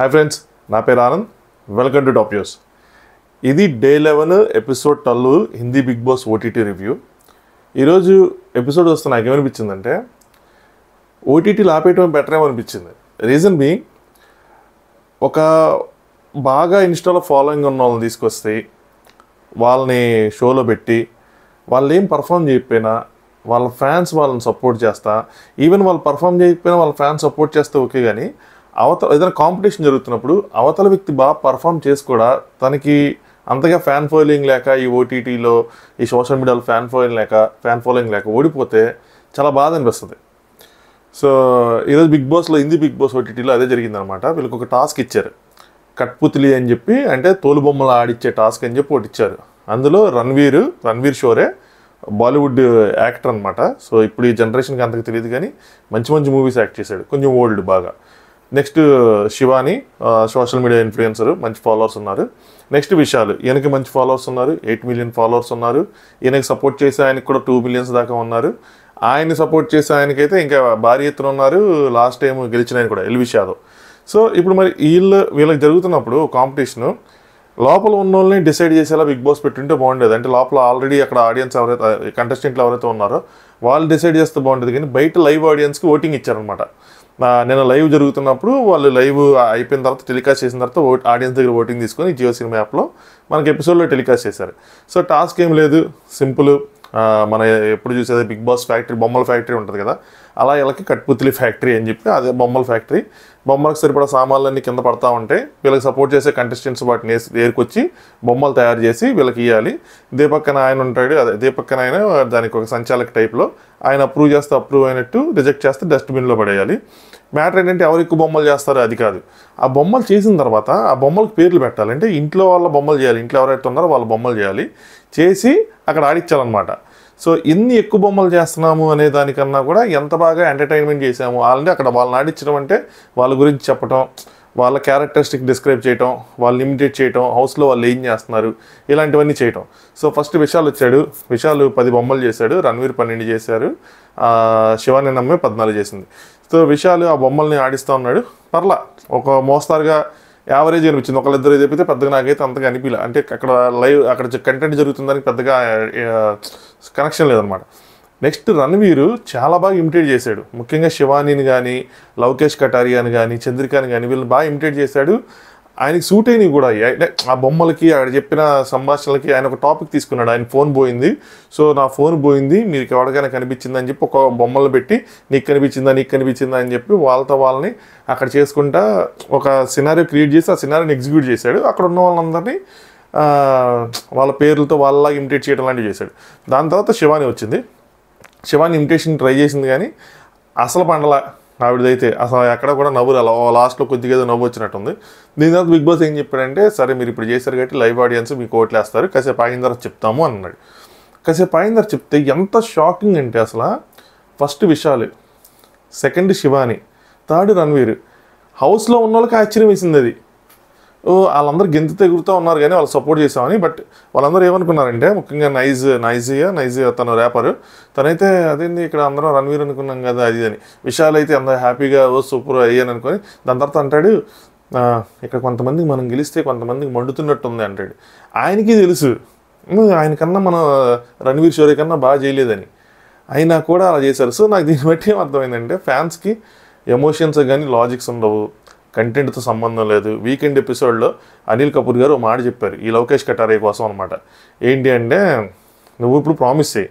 Hi friends నా పేరు Anand welcome to top యూస్ ఇది డే లెవెన్ ఎపిసోడ్ టల్లు Hindi Bigg Boss OTT review ఈరోజు ఎపిసోడ్ వస్తే నాకు ఏమనిపించిందంటే ఓటీటీలు ఆపేయటం బెటర్ ఏమనిపించింది రీజన్ బీ ఒక బాగా ఇన్స్టాలో ఫాలోయింగ్ ఉన్న వాళ్ళని తీసుకొస్తే వాళ్ళని షోలో పెట్టి వాళ్ళు ఏం పర్ఫామ్ చేయకపోయినా వాళ్ళ ఫ్యాన్స్ వాళ్ళని సపోర్ట్ చేస్తా ఈవెన్ వాళ్ళు పర్ఫామ్ చేయకపోయినా వాళ్ళ ఫ్యాన్స్ సపోర్ట్ చేస్తే ఓకే కానీ అవతల ఏదైనా కాంపిటీషన్ జరుగుతున్నప్పుడు అవతల వ్యక్తి బాగా పర్ఫామ్ చేసి కూడా తనకి అంతగా ఫ్యాన్ ఫాలోయింగ్ లేక ఈ ఓటీటీలో ఈ సోషల్ మీడియాలో ఫ్యాన్ ఫాలోయింగ్ లేక ఫ్యాన్ ఫాలోయింగ్ లేక ఓడిపోతే చాలా బాధ అనిపిస్తుంది సో ఈరోజు బిగ్ బాస్లో హిందీ బిగ్ బాస్ ఓటీటీలో అదే జరిగిందనమాట వీళ్ళకి ఒక టాస్క్ ఇచ్చారు కట్పుతులి అని చెప్పి అంటే తోలుబొమ్మలు ఆడిచ్చే టాస్క్ అని చెప్పి ఒకటి ఇచ్చారు అందులో రణ్వీర్ రణ్వీర్ షోరే బాలీవుడ్ యాక్టర్ అనమాట సో ఇప్పుడు ఈ జనరేషన్కి అంతకు తెలియదు కానీ మంచి మంచి మూవీస్ యాక్ట్ చేశాడు కొంచెం ఓల్డ్ బాగా next Shivani social media influencer మంచి ఫాలోవర్స్ ఉన్నారు నెక్స్ట్ విశాల్ ఈయనకి మంచి ఫాలోవర్స్ ఉన్నారు ఎయిట్ మిలియన్ ఫాలోవర్స్ ఉన్నారు ఈయనకి సపోర్ట్ చేసే ఆయనకి కూడా టూ మిలియన్స్ దాకా ఉన్నారు ఆయన్ని సపోర్ట్ చేసే ఆయనకైతే ఇంకా భారీ ఎత్తున ఉన్నారు లాస్ట్ టైం గెలిచిన ఆయన కూడా ఎల్విష్ యాదవ్ సో ఇప్పుడు మరి వీళ్ళు వీళ్ళకి జరుగుతున్నప్పుడు కాంపిటీషను లోపల ఉన్న వాళ్ళని డిసైడ్ చేసేలా బిగ్ బాస్ పెట్టుంటే బాగుండేది అంటే లోపల ఆల్రెడీ అక్కడ ఆడియన్స్ ఎవరైతే కంటెస్టెంట్లు ఎవరైతే ఉన్నారో వాళ్ళు డిసైడ్ చేస్తే బాగుంటుంది కానీ బయట లైవ్ ఆడియన్స్కి ఓటింగ్ ఇచ్చారనమాట నేను లైవ్ జరుగుతున్నప్పుడు వాళ్ళు లైవ్ అయిపోయిన తర్వాత టెలికాస్ట్ చేసిన తర్వాత ఆడియన్స్ దగ్గర ఓటింగ్ తీసుకొని జియో సినిమా యాప్లో మనకి ఎపిసోడ్లో టెలికాస్ట్ చేశారు సో టాస్క్ ఏం లేదు సింపుల్ మన ఎప్పుడు చూసేది బిగ్ బాస్ ఫ్యాక్టరీ బొమ్మల ఫ్యాక్టరీ ఉంటుంది కదా అలా వీళ్ళకి కట్పుత్లి ఫ్యాక్టరీ అని చెప్పి అదే బొమ్మల ఫ్యాక్టరీ బొమ్మలకు సరిపడా సామాన్లన్నీ కింద పడతా ఉంటే వీళ్ళకి సపోర్ట్ చేసే కంటెస్టెంట్స్ వాటిని ఏరుకొచ్చి బొమ్మలు తయారు చేసి వీళ్ళకి ఇవ్వాలి దీపక్కన ఆయన ఉంటాడు అదే దీపక్కన ఆయన దానికి ఒక సంచాలక టైప్లో ఆయన అప్రూవ్ చేస్తే అప్రూవ్ అయినట్టు రిజెక్ట్ చేస్తే డస్ట్బిన్లో పడేయాలి మ్యాటర్ ఏంటంటే ఎవరు ఎక్కువ బొమ్మలు చేస్తారో అది కాదు ఆ బొమ్మలు చేసిన తర్వాత ఆ బొమ్మలకు పేర్లు పెట్టాలి అంటే ఇంట్లో వాళ్ళ బొమ్మలు చేయాలి ఇంట్లో ఎవరైతే ఉన్నారో వాళ్ళ బొమ్మలు చేయాలి చేసి అక్కడ ఆడిచ్చాలన్నమాట సో ఎన్ని ఎక్కువ బొమ్మలు చేస్తున్నాము అనే దానికన్నా కూడా ఎంత బాగా ఎంటర్టైన్మెంట్ చేసాము వాళ్ళని అక్కడ వాళ్ళని ఆడించడం అంటే వాళ్ళ గురించి చెప్పడం వాళ్ళ క్యారెక్టరిస్టిక్ డిస్క్రైబ్ చేయటం వాళ్ళు ఇమిటేట్ చేయటం హౌస్లో వాళ్ళు ఏం చేస్తున్నారు ఇలాంటివన్నీ చేయటం సో ఫస్ట్ విశాల్ వచ్చాడు విశాల్ పది బొమ్మలు చేశాడు రణ్వీర్ పన్నెండు చేశారు శివాని నమ్మే పద్నాలుగు చేసింది సో విశాల్ ఆ బొమ్మల్ని ఆడిస్తూ ఉన్నాడు పర్లా ఒక మోస్తారుగా యావరేజ్ అనిపించింది ఒకళ్ళిద్దరు చెప్పితే పెద్దగా నాకైతే అంతగా అనిపించలే అంటే అక్కడ లైవ్ అక్కడ కంటెంట్ జరుగుతుందని పెద్దగా కనెక్షన్ లేదనమాట నెక్స్ట్ రణవీరు చాలా బాగా ఇమిటేట్ చేశాడు ముఖ్యంగా శివానీని కానీ లవకేష్ కటారియాని కానీ చంద్రికాని కానీ వీళ్ళని బాగా ఇమిటేట్ చేశాడు ఆయనకి సూట్ అయినవి కూడా అంటే ఆ బొమ్మలకి ఆయన చెప్పిన సంభాషణలకి ఆయన ఒక టాపిక్ తీసుకున్నాడు ఆయన ఫోన్ పోయింది సో నా ఫోన్ పోయింది మీరు ఎవరికైనా కనిపించిందని చెప్పి ఒక బొమ్మలు పెట్టి నీకు కనిపించిందా నీకు కనిపించిందా అని చెప్పి వాళ్ళతో వాళ్ళని అక్కడ చేసుకుంటా ఒక సినారీ క్రియేట్ చేసి ఆ సినారీని ఎగ్జిక్యూట్ చేశాడు అక్కడ ఉన్న వాళ్ళందరినీ వాళ్ళ పేర్లతో వాళ్ళలాగా ఇమిటేట్ చేయడం లాంటివి చేశాడు దాని తర్వాత శివాని వచ్చింది శివాని ఇమిటేషన్ ట్రై చేసింది కానీ అసలు పండల ఆవిడదైతే అసలు ఎక్కడ కూడా నవ్వు అలా లాస్ట్లో కొద్దిగా ఏదో నవ్వు వచ్చినట్టుంది దీని తర్వాత బిగ్ బాస్ ఏం చెప్పాడంటే సరే మీరు ఇప్పుడు చేశారు కాబట్టి లైవ్ ఆడియన్స్ మీకు ఓట్లేస్తారు కాసేపు అయిన తర్వాత చెప్తాము అన్నాడు కాసేపు అయిన తర్వాత చెప్తే ఎంత షాకింగ్ అంటే అసలు first Vishal second Shivani third Ranveer హౌస్లో ఉన్న వాళ్ళకి ఆశ్చర్యం వేసింది అది వాళ్ళందరూ గెంతు తెగురుతూ ఉన్నారు కానీ వాళ్ళు సపోర్ట్ చేసామని బట్ వాళ్ళందరూ ఏమనుకున్నారంటే ముఖ్యంగా నైజ్ నైజియా నైజియా తను ర్యాపర్ తనైతే అదేంది ఇక్కడ అందరం రణవీర్ అనుకున్నాం కదా అది అని విశాల్ అయితే అందరూ హ్యాపీగా ఓ సూపర్ అయ్యాను అనుకొని దాని తర్వాత అంటాడు ఇక్కడ కొంతమందికి మనం గెలిస్తే కొంతమందికి మండుతున్నట్టు ఉంది అంటాడు ఆయనకి తెలుసు ఆయన కన్నా మనం రణవీర్ షోరే కన్నా బాగా చేయలేదని అయినా కూడా అలా చేశారు సో నాకు దీన్ని బట్టి ఏమర్థమైందంటే ఫ్యాన్స్కి ఎమోషన్స్ కానీ లాజిక్స్ ఉండవు కంటెంట్తో సంబంధం లేదు వీకెండ్ ఎపిసోడ్లో అనిల్ కపూర్ గారు మాట చెప్పారు ఈ లోకేష్ కటారే కోసం అనమాట ఏంటి అంటే నువ్వు ఇప్పుడు ప్రామిస్ చేయి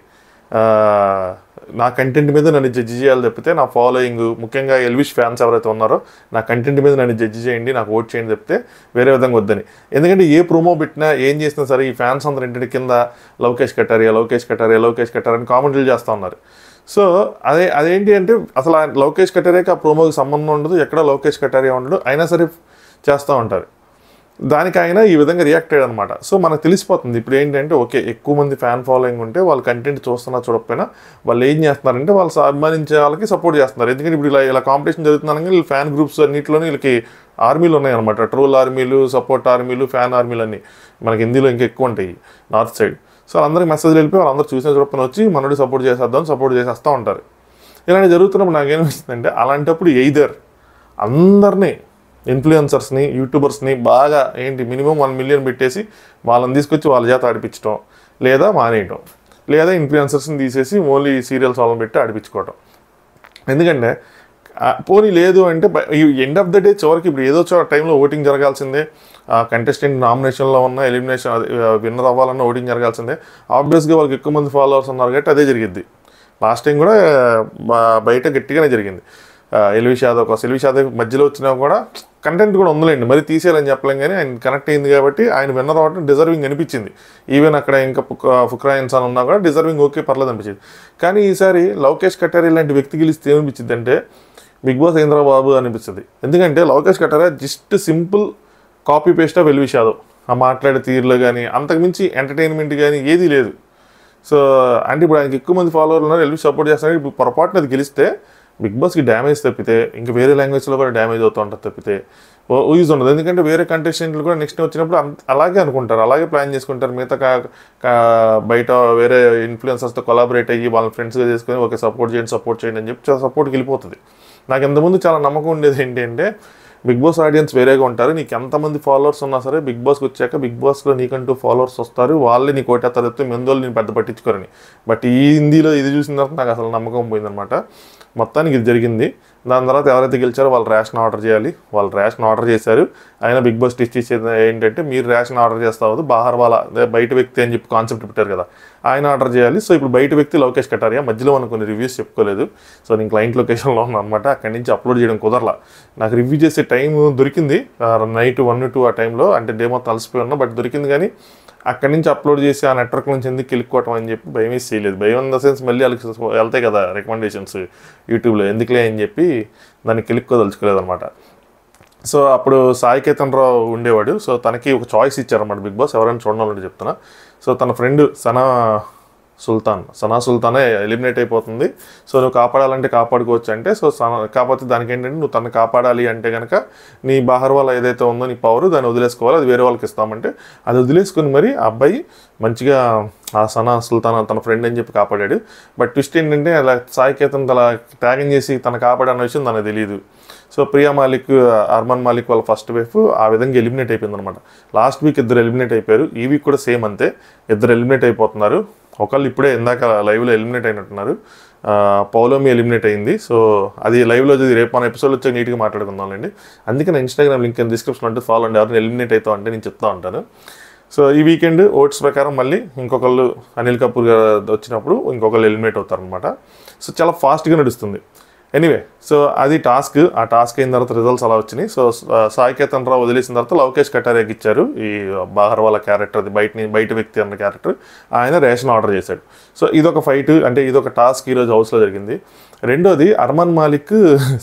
నా కంటెంట్ మీద నన్ను జడ్జి చేయాలి తప్పితే నా ఫాలోయింగ్ ముఖ్యంగా ఎల్విష్ ఫ్యాన్స్ ఎవరైతే ఉన్నారో నా కంటెంట్ మీద నన్ను జడ్జి చేయండి నాకు ఓట్ చేయండి తప్పితే వేరే విధంగా వద్దని ఎందుకంటే ఏ ప్రోమో పెట్టినా ఏం చేసినా సరే ఈ ఫ్యాన్స్ అందరూ ఇంటింటి కింద లవకేష్ కట్టారియా లవకేష్ కట్టారియా లవకేష్ కట్టారని కామెంట్లు చేస్తూ ఉన్నారు సో అదే అదేంటి అంటే అసలు ఆయన లోకేష్ కటారేకి ఆ ప్రోమోకి సంబంధం ఉండదు ఎక్కడ లోకేష్ కటారే ఉండడు అయినా సరే చేస్తూ ఉంటారు దానికి ఆయన ఈ విధంగా రియాక్ట్ అయ్యాడు అనమాట సో మనకు తెలిసిపోతుంది ఇప్పుడు ఏంటంటే ఓకే ఎక్కువ మంది ఫ్యాన్ ఫాలోయింగ్ ఉంటే వాళ్ళు కంటెంట్ చూస్తున్నా చూడకపోయినా వాళ్ళు ఏం చేస్తున్నారంటే వాళ్ళు అభిమానించే వాళ్ళకి సపోర్ట్ చేస్తున్నారు ఎందుకంటే ఇప్పుడు ఇలా ఇలా కాంపిటీషన్ జరుగుతున్నాను వీళ్ళు ఫ్యాన్ గ్రూప్స్ అన్నింటిలోనే వీళ్ళకి ఆర్మీలు ఉన్నాయన్నమాట ట్రోల్ ఆర్మీలు సపోర్ట్ ఆర్మీలు ఫ్యాన్ ఆర్మీలు అన్నీ మనకి హిందీలో ఇంకా ఎక్కువ ఉంటాయి నార్త్ సైడ్ సో వాళ్ళందరికీ మెసేజ్లు వెళ్ళిపోయి వాళ్ళందరూ చూసిన చొప్పున వచ్చి మనోడి సపోర్ట్ చేసేద్దాం సపోర్ట్ చేసేస్తూ ఉంటారు ఇలాంటి జరుగుతున్నప్పుడు నాకేమనిపిస్తుందంటే అలాంటప్పుడు ఎయిదర్ అందరినీ ఇన్ఫ్లుయెన్సర్స్ని యూట్యూబర్స్ని బాగా ఏంటి మినిమం వన్ మిలియన్ పెట్టేసి వాళ్ళని తీసుకొచ్చి వాళ్ళ చేత ఆడిపించడం లేదా మానేయటం లేదా ఇన్ఫ్లుయెన్సర్స్ని తీసేసి ఓన్లీ సీరియల్స్ వాళ్ళని పెట్టి ఆడిపించుకోవటం ఎందుకంటే పోనీ లేదు అంటే ఈ ఎండ్ ఆఫ్ ద డే చివరికి ఇప్పుడు ఏదో టైంలో ఓటింగ్ జరగాల్సిందే కంటెస్టెంట్ నామినేషన్లో ఉన్న ఎలిమినేషన్ విన్నర్ అవ్వాలన్న ఓటింగ్ జరగాల్సిందే ఆబ్వియస్గా వాళ్ళకి ఎక్కువ మంది ఫాలోవర్స్ ఉన్నారు కాబట్టి అదే జరిగింది లాస్ట్ టైం కూడా బయట గట్టిగానే జరిగింది ఎల్విష్ యాదవ్ కోసం ఎల్విష్ యాదవ్ మధ్యలో వచ్చినా కూడా కంటెంట్ కూడా ఉందలేండి మరి తీసేయాలని చెప్పలేం కానీ ఆయన కనెక్ట్ అయింది కాబట్టి ఆయన విన్నర్ అవ్వడం డిజర్వింగ్ అనిపించింది ఈవెన్ అక్కడ ఇంకా ఫుక్రాయన్ అని ఉన్నా కూడా డిజర్వింగ్ ఓకే పర్లేదు అనిపించింది కానీ ఈసారి లోకేష్ కటారి లాంటి వ్యక్తి గెలిస్తే ఏమనిపించింది అంటే బిగ్ బాస్ ఇంద్రబాబు అనిపిస్తుంది ఎందుకంటే Lokesh Kataria just simple copy paste of Elvish ఆ మాట్లాడే తీరులో కానీ అంతకుమించి ఎంటర్టైన్మెంట్ కానీ ఏదీ లేదు సో అంటే ఇప్పుడు ఆయనకి ఎక్కువ మంది ఫాలోవర్లు ఉన్నారు ఎల్వి సపోర్ట్ చేస్తున్నారు ఇప్పుడు పొరపాటున అది గెలిస్తే బిగ్ బాస్కి డ్యామేజ్ తప్పితే ఇంకా వేరే లాంగ్వేజ్లో కూడా డ్యామేజ్ అవుతూ ఉంటుంది తప్పితే యూజ్ ఉండదు ఎందుకంటే వేరే కంటెస్టెంట్లు కూడా నెక్స్ట్ వచ్చినప్పుడు అలాగే అనుకుంటారు అలాగే ప్లాన్ చేసుకుంటారు మిగతా బయట వేరే ఇన్ఫ్లుయెన్సర్స్తో కొలాబరేట్ అయ్యి వాళ్ళని ఫ్రెండ్స్గా చేసుకొని ఓకే సపోర్ట్ చేయండి సపోర్ట్ చేయండి అని చెప్పి సపోర్ట్కి వెళ్ళిపోతుంది నాకు ఇంతకుముందు చాలా నమ్మకం ఉండేది ఏంటంటే బిగ్ బాస్ ఆడియన్స్ వేరేగా ఉంటారు నీకు ఎంతమంది ఫాలోవర్స్ ఉన్నా సరే బిగ్ బాస్కి వచ్చాక బిగ్ బాస్లో నీకంటూ ఫాలోవర్స్ వస్తారు వాళ్ళే నీకు ఓటేస్తారు చెప్తే మెందోళ్ళు నేను పెద్ద పట్టించుకోరని బట్ ఈ హిందీలో ఇది చూసిన తర్వాత నాకు అసలు నమ్మకం పోయిందనమాట మొత్తానికి ఇది జరిగింది దాని తర్వాత ఎవరైతే గెలిచారో వాళ్ళు రేషన్ ఆర్డర్ చేయాలి వాళ్ళు రేషన్ ఆర్డర్ చేశారు ఆయన బిగ్ బాస్ టిస్ట్ ఇచ్చేది ఏంటంటే మీరు రేషన్ ఆర్డర్ చేస్తా వద్దు బాహర్ వాళ్ళ బయట వ్యక్తి అని చెప్పి కాన్సెప్ట్ పెట్టారు కదా ఆయన ఆర్డర్ చేయాలి సో ఇప్పుడు బయట వ్యక్తి లొకేష్ కట్టారు మధ్యలో మనం కొన్ని రివ్యూస్ చెప్పుకోలేదు సో నేను క్లయింట్ లొకేషన్లో ఉన్నాను అనమాట అక్కడి నుంచి అప్లోడ్ చేయడం కుదరలా నాకు రివ్యూ చేసే టైం దొరికింది నైట్ వన్ టూ ఆ టైంలో అంటే డే మొత్తం అలసిపోయి ఉన్నా బట్ దొరికింది కానీ అక్కడి నుంచి అప్లోడ్ చేసి ఆ నెట్వర్క్ నుంచి ఎందుకు కిలుక్కోవటం అని చెప్పి భయం వేసి చేయలేదు భయం ఇన్ ద సెన్స్ మళ్ళీ వాళ్ళకి వెళ్తాయి కదా రికమెండేషన్స్ యూట్యూబ్లో ఎందుకులే అని చెప్పి దాన్ని అనమాట సో అప్పుడు సాయి కేతన్ రావు ఉండేవాడు సో తనకి ఒక చాయిస్ ఇచ్చారన్నమాట బిగ్ బాస్ ఎవరైనా చూడాలంటే చెప్తున్నా సో తన ఫ్రెండ్ సనా సుల్తాన్ సనా సుల్తానే ఎలిమినేట్ అయిపోతుంది సో నువ్వు కాపాడాలంటే కాపాడుకోవచ్చు అంటే సో సనా కాకపోతే దానికి ఏంటంటే నువ్వు తను కాపాడాలి అంటే కనుక నీ బహర్ వాళ్ళ ఏదైతే ఉందో నీ పవర్ దాన్ని వదిలేసుకోవాలి అది వేరే వాళ్ళకి ఇస్తామంటే అది వదిలేసుకుని మరి అబ్బాయి మంచిగా ఆ సనా సుల్తాన్ తన ఫ్రెండ్ అని చెప్పి కాపాడాడు బట్ ట్విస్ట్ ఏంటంటే అలా సాయికేతన్ అలా ట్యాగింగ్ చేసి తన కాపాడన్న విషయం తనకు తెలియదు సో ప్రియా మాలిక్ అర్మాన్ మాలిక్ వాళ్ళ ఫస్ట్ వైఫ్ ఆ విధంగా ఎలిమినేట్ అయిపోయింది అనమాట లాస్ట్ వీక్ ఇద్దరు ఎలిమినేట్ అయిపోయారు ఈ వీక్ కూడా సేమ్ అంతే ఇద్దరు ఎలిమినేట్ అయిపోతున్నారు ఒకళ్ళు ఇప్పుడే ఇందాక లైవ్లో ఎలిమినేట్ అయినట్టున్నారు పౌలోమి ఎలిమినేట్ అయింది సో అది లైవ్లో చదివి రేపు మన ఎపిసోడ్ వచ్చే నీట్గా మాట్లాడుకుందామండి అందుకే నా ఇన్స్టాగ్రామ్ లింక్ డిస్క్రిప్షన్ అంటే ఫాలో అండి ఎవరిని ఎలిమినేట్ అవుతా అంటే నేను చెప్తా ఉంటాను సో ఈ వీకెండ్ ఓట్స్ ప్రకారం మళ్ళీ ఇంకొకళ్ళు అనిల్ కపూర్ గారు వచ్చినప్పుడు ఇంకొకళ్ళు ఎలిమినేట్ అవుతారు అనమాట సో చాలా ఫాస్ట్గా నడుస్తుంది ఎనీవే సో అది టాస్క్ ఆ టాస్క్ అయిన తర్వాత రిజల్ట్స్ అలా వచ్చినాయి సో సాయికేతన్ రావు వదిలేసిన తర్వాత లవకేష్ కటారియాకి ఇచ్చారు ఈ బాహర్ వాళ్ళ క్యారెక్టర్ అది బయట బయట వ్యక్తి అన్న క్యారెక్టర్ ఆయన రేషన్ ఆర్డర్ చేశాడు సో ఇదొక ఫైట్ అంటే ఇదొక టాస్క్ ఈరోజు హౌస్లో జరిగింది రెండోది అర్మన్ మాలిక్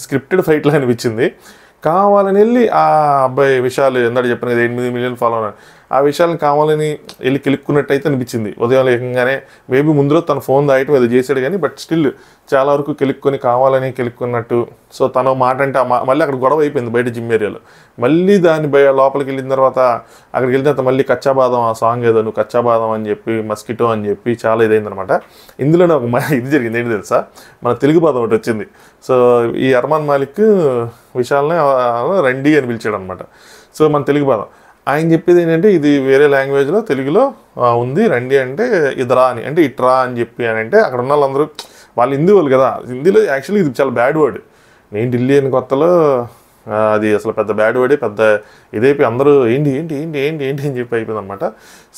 స్క్రిప్టెడ్ ఫైట్లో అనిపించింది కావాలని వెళ్ళి ఆ అబ్బాయి విషయాలు ఎందుకు చెప్పిన కదా ఎనిమిది మిలియన్ ఫాలో ఆ విషయాలను కావాలని వెళ్ళి కెలుక్కున్నట్టయితే అనిపించింది ఉదయం లేకంగానే మేబీ ముందులో తన ఫోన్ దాయటం ఏదో చేశాడు కానీ బట్ స్టిల్ చాలా వరకు కెలుక్కొని కావాలని కెలుక్కున్నట్టు సో తన మాట అంటే మళ్ళీ అక్కడ గొడవ అయిపోయింది బయట జిమ్ ఏరియాలో మళ్ళీ దాని బయ లోపలికి వెళ్ళిన తర్వాత అక్కడికి వెళ్ళిన తర్వాత మళ్ళీ కచ్చాబాదం ఆ సాంగ్ ఏదో నువ్వు కచ్చాబాదం అని చెప్పి మస్కిటో అని చెప్పి చాలా ఇదైందనమాట ఇందులోనే ఒక ఇది జరిగింది ఏంటి తెలుసా మన తెలుగు పదం ఒకటి వచ్చింది సో ఈ అర్మాన్ మాలిక్ విశాల్ని రండి అని పిలిచాడు అనమాట సో మన తెలుగు పదం ఆయన చెప్పేది ఏంటంటే ఇది వేరే లాంగ్వేజ్లో తెలుగులో ఉంది రండి అంటే ఇదరా అని అంటే ఇట్రా అని చెప్పి అని అంటే అక్కడ ఉన్న వాళ్ళందరూ వాళ్ళు హిందీ వాళ్ళు కదా హిందీలో యాక్చువల్లీ ఇది చాలా బ్యాడ్ వర్డ్ నేను ఢిల్లీ అని కొత్తలో అది అసలు పెద్ద బ్యాడ్ వర్డే పెద్ద ఇదైపోయి అందరూ ఏంటి ఏంటి ఏంటి ఏంటి ఏంటి అని చెప్పి అయిపోయింది అనమాట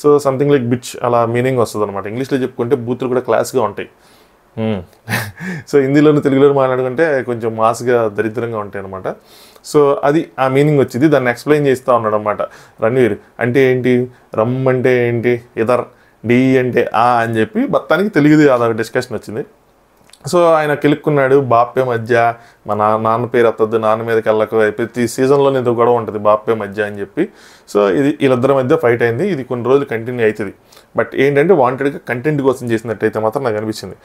సో సంథింగ్ లైక్ బిచ్ అలా మీనింగ్ వస్తుంది అనమాట ఇంగ్లీష్లో చెప్పుకుంటే బూతులు కూడా క్లాస్గా ఉంటాయి hmm. సో హిందీలోనూ తెలుగులోనూ మాట్లాడుకుంటే కొంచెం మాస్గా దరిద్రంగా ఉంటాయి అనమాట సో అది ఆ మీనింగ్ వచ్చింది దాన్ని ఎక్స్ప్లెయిన్ చేస్తూ ఉన్నాడు అనమాట రణ్వీర్ అంటే ఏంటి రమ్ అంటే ఏంటి ఇదర్ డి అంటే ఆ అని చెప్పి మొత్తానికి తెలియదు ఒక డిస్కషన్ వచ్చింది సో ఆయన కెలుక్కున్నాడు బాప్య మధ్య మా నా నాన్న పేరు ఎత్తద్దు నాన్న మీదకి వెళ్ళకు ప్రతి సీజన్లో నేను గొడవ ఉంటుంది బాప్య మధ్య అని చెప్పి సో ఇది వీళ్ళిద్దరి మధ్య ఫైట్ అయింది ఇది కొన్ని రోజులు కంటిన్యూ అవుతుంది బట్ ఏంటంటే వాంటెడ్గా కంటెంట్ కోసం చేసినట్టయితే మాత్రం నాకు అనిపించింది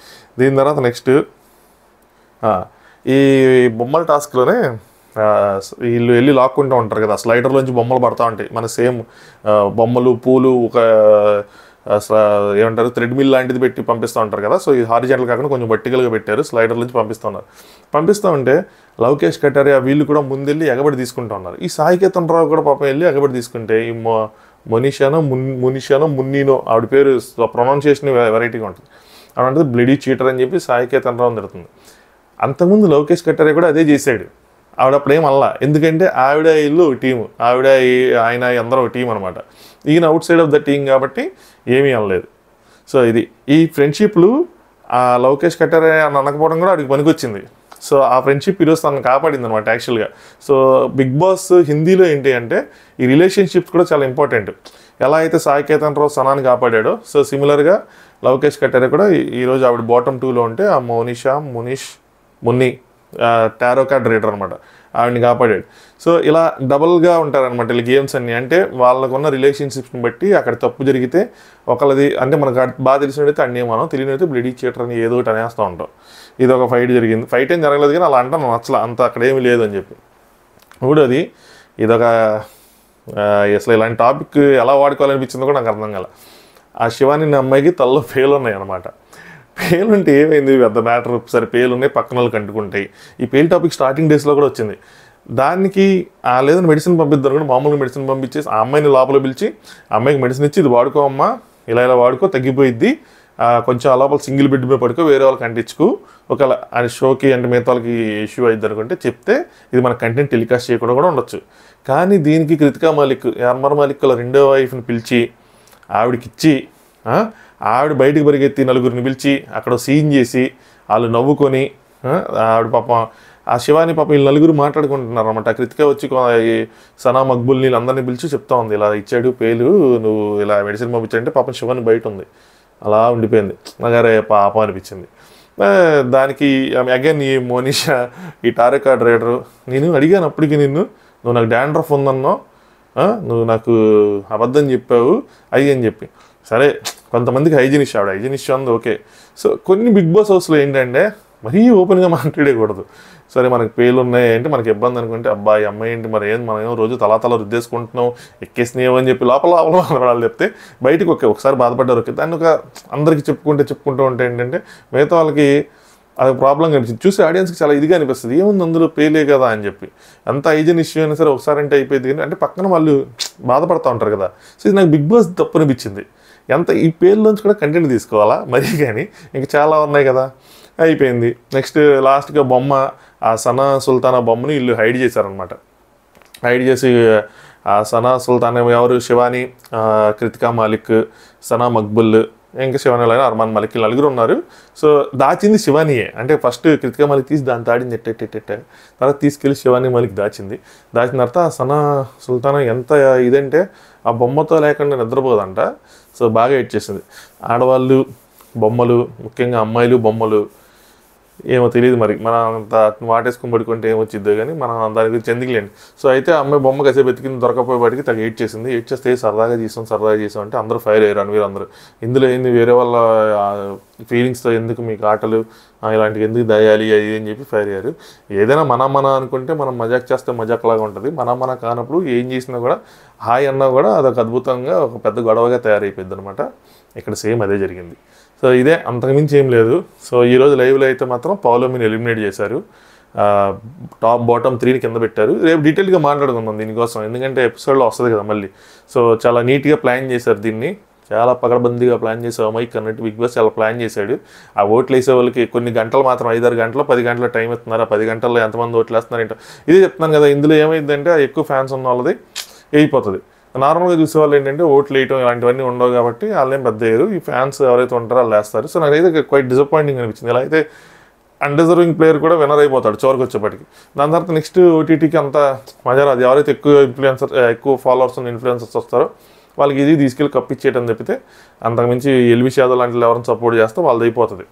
దీని తర్వాత నెక్స్ట్ ఈ బొమ్మల టాస్క్లోనే వీళ్ళు వెళ్ళి లాక్కుంటూ ఉంటారు కదా స్లైడర్లోంచి బొమ్మలు పడతా ఉంటాయి మన సేమ్ బొమ్మలు పూలు ఒక ఏమంటారు థ్రెడ్మిల్ లాంటిది పెట్టి పంపిస్తూ ఉంటారు కదా సో ఈ హారిజెంటల్ కాకుండా కొంచెం వర్టికల్గా పెట్టారు స్లైడర్ నుంచి పంపిస్తున్నారు పంపిస్తూ ఉంటే లవకేష్ కటారియా వీళ్ళు కూడా ముందెళ్ళి ఎగబడి తీసుకుంటూ ఉన్నారు ఈ సాయికేతన్ రావు కూడా పాపం వెళ్ళి ఎగబడి తీసుకుంటే ఈ మనీషానో మున్ మునిషానో మున్నీనో ఆవిడ పేరు ప్రొనౌన్సియేషన్ వెరైటీగా ఉంటుంది ఆవిడ అంటే బ్లడీ చీటర్ అని చెప్పి సాయికేతన్ రావు జరుగుతుంది అంతకుముందు లవకేష్ కటారియా కూడా అదే చేశాడు ఆవిడ ప్రేమ అల్ల ఎందుకంటే ఆవిడ ఇల్లు టీము ఆవిడ ఆయన అందరూ టీం అనమాట ఈయన outside of the team కాబట్టి ఏమీ అనలేదు సో ఇది ఈ ఫ్రెండ్షిప్లు ఆ లోకేష్ కట్టారే అని అనకపోవడం కూడా ఆడికి పనికొచ్చింది సో ఆ ఫ్రెండ్షిప్ ఈరోజు తనను కాపాడింది అనమాట యాక్చువల్గా సో బిగ్ బాస్ హిందీలో ఏంటి అంటే ఈ రిలేషన్షిప్స్ కూడా చాలా ఇంపార్టెంట్ ఎలా అయితే సాయికేతన్ రావు సనాన్ని కాపాడాడో సో సిమిలర్గా లవకేష్ కట్టారే కూడా ఈరోజు ఆవిడ బాటమ్ టూలో ఉంటే ఆ Monisha Munish Munni tarot card reader అనమాట ఆవిడని కాపాడాడు సో ఇలా డబుల్గా ఉంటారనమాట వీళ్ళ గేమ్స్ అన్ని అంటే వాళ్ళకున్న రిలేషన్షిప్స్ని బట్టి అక్కడ తప్పు జరిగితే ఒకళ్ళది అంటే మనకు బాగా తెలిసినట్టయితే అన్నీ మనం తెలియనైతే బ్లడీ చీటర్ అని ఏదో ఒకటి అనేస్తూ ఉంటాం ఇది ఒక ఫైట్ జరిగింది ఫైట్ ఏం జరగలేదు కానీ అలా అంటాను నచ్చలే అంత అక్కడ ఏమీ లేదు అని చెప్పి అది ఇదొక అసలు ఇలాంటి టాపిక్ ఎలా వాడుకోవాలనిపించిందో కూడా నాకు అర్థం కాల ఆ శివాని అమ్మాయికి తల్లో ఫెయిల్ ఉన్నాయి అనమాట పేలు అంటే ఏమైంది పెద్ద మ్యాటర్ సరే పేలు ఉన్నాయి పక్కన వాళ్ళు కంటుకుంటాయి ఈ పేలు టాపిక్ స్టార్టింగ్ డేస్లో కూడా వచ్చింది దానికి లేదని మెడిసిన్ పంపిద్దరు కూడా మామూలుగా మెడిసిన్ పంపించేసి ఆ అమ్మాయిని లోపల పిలిచి అమ్మాయికి మెడిసిన్ ఇచ్చి ఇది వాడుకో అమ్మా ఇలా ఇలా వాడుకో తగ్గిపోయిద్ది కొంచెం ఆ లోపల సింగిల్ బెడ్ మీద పడుకో వేరే వాళ్ళకి అంటించుకు ఒకవేళ ఆయన షోకి అంటే మిగతా వాళ్ళకి ఇష్యూ అయ్యింది అనుకుంటే చెప్తే ఇది మన కంటెంట్ టెలికాస్ట్ చేయకుండా కూడా ఉండొచ్చు కానీ దీనికి కృతికా మాలిక్ యార్మర్ మాలిక్ వాళ్ళ రెండో వైఫ్ని పిలిచి ఆవిడకిచ్చి ఆవిడ బయటకు పరిగెత్తి నలుగురిని పిలిచి అక్కడ సీన్ చేసి వాళ్ళు నవ్వుకొని ఆవిడ పాప ఆ శివాని పాప వీళ్ళు నలుగురు మాట్లాడుకుంటున్నారు అనమాట కృతిక వచ్చి సనా మక్బుల్ నీళ్ళు పిలిచి చెప్తా ఉంది ఇలా ఇచ్చాడు పేలు నువ్వు ఇలా మెడిసిన్ పంపించాడంటే పాపం శివాని బయట ఉంది అలా ఉండిపోయింది నాకరే పాపం అనిపించింది దానికి అగైన్ ఈ మోనిషా ఈ టారెకా డ్రైడరు నేను అడిగాను అప్పటికి నిన్ను నువ్వు నాకు డాండ్రఫ్ ఉందన్నావు నువ్వు నాకు అబద్ధం చెప్పావు అయ్యి అని చెప్పి సరే కొంతమందికి హైజీన్ ఇష్యూ ఆవిడ హైజీన్ ఇష్యూ అంది ఓకే సో కొన్ని బిగ్ బాస్ హౌస్లో ఏంటంటే మరీ ఓపెన్గా మాట్లాడేయకూడదు సరే మనకి పేర్లు ఉన్నాయి అంటే మనకి ఇబ్బంది అనుకుంటే అబ్బాయి అమ్మాయి ఏంటి మరి ఏం మనం ఏమో రోజు తలా తల రుద్దేసుకుంటున్నాం ఎక్కేసినాయో అని చెప్పి లోపల లోపల మాట్లాడాలి చెప్తే బయటకు ఒకే ఒకసారి బాధపడ్డారు ఓకే దాన్ని ఒక అందరికీ చెప్పుకుంటే చెప్పుకుంటూ ఉంటే ఏంటంటే మిగతా వాళ్ళకి అది ప్రాబ్లం కనిపించింది చూసి ఆడియన్స్కి చాలా ఇదిగా అనిపిస్తుంది ఏముంది అందులో పేలే కదా అని చెప్పి అంత ఐజన్ ఇష్యూ అయినా సరే ఒకసారి అంటే అయిపోయింది అంటే పక్కన వాళ్ళు బాధపడుతూ ఉంటారు కదా సో ఇది నాకు బిగ్ బాస్ తప్పనిపించింది ఎంత ఈ పేర్లోంచి కూడా కంటెంట్ తీసుకోవాలా మరీ కానీ ఇంకా చాలా ఉన్నాయి కదా అయిపోయింది నెక్స్ట్ లాస్ట్గా బొమ్మ ఆ సనా సుల్తానా బొమ్మని వీళ్ళు హైడ్ చేశారనమాట హైడ్ చేసి ఆ సనా సుల్తాన్ ఎవరు శివాని కృతికా మాలిక్ సనా మక్బుల్ ఇంకా అలాగే అర్మాన్ మలిక్ వీళ్ళు నలుగురు ఉన్నారు సో దాచింది శివానియే అంటే ఫస్ట్ కృతికా మలిక్ తీసి దాన్ని దాడింది ఎట్టెట్టెట్టెట్ట తర్వాత తీసుకెళ్ళి శివాని మలిక్ దాచింది దాచిన తర్వాత సనా సుల్తానా ఎంత ఇదంటే ఆ బొమ్మతో లేకుండా నిద్రపోదంట సో బాగా ఇచ్చేసింది ఆడవాళ్ళు బొమ్మలు ముఖ్యంగా అమ్మాయిలు బొమ్మలు ఏమో తెలియదు మరి మనం అంత పడుకుంటే ఏమొచ్చిద్దో కానీ మనం దాని గురించి ఎందుకులేండి సో అయితే అమ్మాయి బొమ్మ కసేపు దొరకపోయే వాటికి తను ఎయిట్ చేసింది ఎయిట్ చేస్తే సరదాగా చేసాం సరదాగా చేసాం అంటే అందరూ ఫైర్ అయ్యారు మీరు అందరూ ఇందులో ఏంది వేరే వాళ్ళ ఫీలింగ్స్తో ఎందుకు మీకు ఆటలు ఇలాంటివి ఎందుకు దయాలి అది అని చెప్పి ఫైర్ అయ్యారు ఏదైనా మన మన అనుకుంటే మనం మజాక్ చేస్తే మజాక్ లాగా ఉంటుంది మన మన కానప్పుడు ఏం చేసినా కూడా హాయ్ అన్నా కూడా అదొక అద్భుతంగా ఒక పెద్ద గొడవగా తయారైపోయింది అనమాట ఇక్కడ సేమ్ అదే జరిగింది సో ఇదే అంతకుమించి ఏం లేదు సో ఈరోజు లైవ్లో అయితే మాత్రం పాలోమిని ఎలిమినేట్ చేశారు టాప్ బాటమ్ త్రీని కింద పెట్టారు రేపు డీటెయిల్గా మాట్లాడుకుందాం దీనికోసం ఎందుకంటే ఎపిసోడ్లో వస్తుంది కదా మళ్ళీ సో చాలా నీట్గా ప్లాన్ చేశారు దీన్ని చాలా పగడబందీగా ప్లాన్ చేసే మైక్ అన్నట్టు బిగ్ బాస్ చాలా ప్లాన్ చేశాడు ఆ ఓట్లు వేసే వాళ్ళకి కొన్ని గంటలు మాత్రం ఐదారు గంటలు పది గంటల టైం ఇస్తున్నారు పది గంటల్లో ఎంతమంది ఓట్లు వేస్తున్నారు ఏంటో ఇదే చెప్తున్నాను కదా ఇందులో ఏమైందంటే ఎక్కువ ఫ్యాన్స్ ఉన్న వాళ్ళది అయిపోతుంది నార్మల్గా చూసేవాళ్ళు ఏంటంటే ఓట్లు వేయటం ఇలాంటివన్నీ ఉండవు కాబట్టి ఏం పెద్ద వేయరు ఈ ఫ్యాన్స్ ఎవరైతే ఉంటారో వాళ్ళు వేస్తారు సో నాకైతే క్వైట్ డిసప్పాయింటింగ్ అనిపించింది ఇలా అయితే అన్డిజర్వింగ్ ప్లేయర్ కూడా వినర్ అయిపోతాడు చివరికి వచ్చేప్పటికి దాని తర్వాత నెక్స్ట్ ఓటీటీకి అంత మజా రాదు ఎవరైతే ఎక్కువ ఇన్ఫ్లుయెన్సర్ ఎక్కువ ఫాలోవర్స్ ఉన్న ఇన్ఫ్లుయెన్సర్స్ వస్తారో వాళ్ళకి ఇది తీసుకెళ్ళి కప్పిచ్చేయటం చెప్పితే అంతకుమించి ఎల్విష్ యాదవ్ లాంటి ఎవరిని సపోర్ట్ చేస్తే వాళ్ళది అయిపోతుంది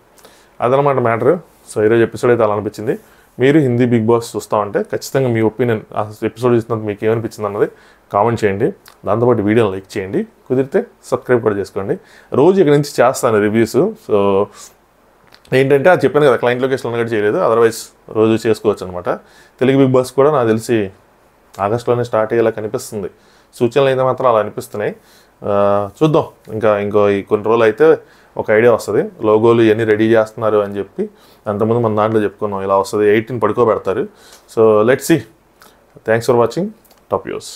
అదనమాట మ్యాటర్ సో ఈరోజు ఎపిసోడ్ అయితే అలా అనిపించింది మీరు హిందీ బిగ్ బాస్ చూస్తా ఉంటే ఖచ్చితంగా మీ ఒపీనియన్ ఆ ఎపిసోడ్ చూసినందుకు మీకు ఏమనిపించింది అన్నది కామెంట్ చేయండి దాంతోపాటు వీడియోని లైక్ చేయండి కుదిరితే సబ్స్క్రైబ్ కూడా చేసుకోండి రోజు ఇక్కడ నుంచి చేస్తాను రివ్యూస్ సో ఏంటంటే అది చెప్పాను కదా క్లయింట్ లొకేషన్ అనగా చేయలేదు అదర్వైజ్ రోజు చేసుకోవచ్చు అనమాట తెలుగు బిగ్ బాస్ కూడా నాకు తెలిసి ఆగస్టులోనే స్టార్ట్ అయ్యేలా కనిపిస్తుంది సూచనలు అయితే మాత్రం అలా అనిపిస్తున్నాయి చూద్దాం ఇంకా ఇంకో ఈ కొన్ని రోజులు అయితే ఒక ఐడియా వస్తుంది లోగోలు ఇవన్నీ రెడీ చేస్తున్నారు అని చెప్పి అంతకుముందు మన దాంట్లో చెప్పుకున్నాం ఇలా వస్తుంది ఎయిటీన్ పడుకోబెడతారు so let's see thanks for watching టాప్ యూస్